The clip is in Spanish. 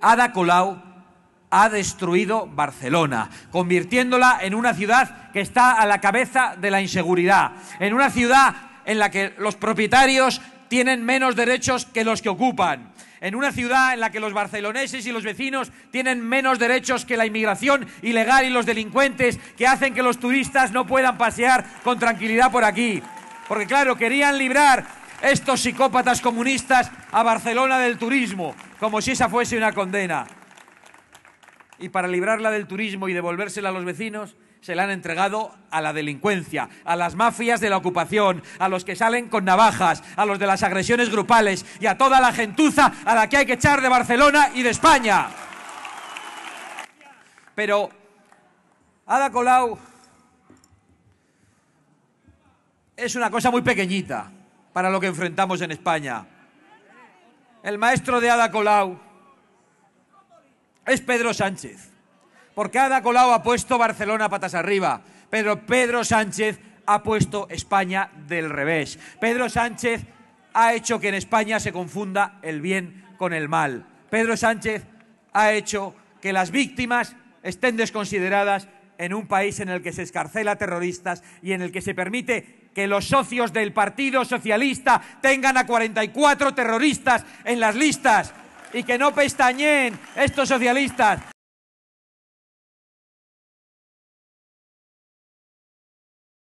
Ada Colau ha destruido Barcelona, convirtiéndola en una ciudad que está a la cabeza de la inseguridad, en una ciudad en la que los propietarios tienen menos derechos que los que ocupan, en una ciudad en la que los barceloneses y los vecinos tienen menos derechos que la inmigración ilegal y los delincuentes que hacen que los turistas no puedan pasear con tranquilidad por aquí. Porque claro, querían librar estos psicópatas comunistas a Barcelona del turismo, como si esa fuese una condena. Y para librarla del turismo y devolvérsela a los vecinos, se la han entregado a la delincuencia, a las mafias de la ocupación, a los que salen con navajas, a los de las agresiones grupales y a toda la gentuza a la que hay que echar de Barcelona y de España. Pero Ada Colau es una cosa muy pequeñita para lo que enfrentamos en España el maestro de Ada Colau es Pedro Sánchez. Porque Ada Colau ha puesto Barcelona patas arriba, pero Pedro Sánchez ha puesto España del revés. Pedro Sánchez ha hecho que en España se confunda el bien con el mal. Pedro Sánchez ha hecho que las víctimas estén desconsideradas en un país en el que se escarcela terroristas y en el que se permite que los socios del Partido Socialista tengan a 44 terroristas en las listas y que no pestañeen estos socialistas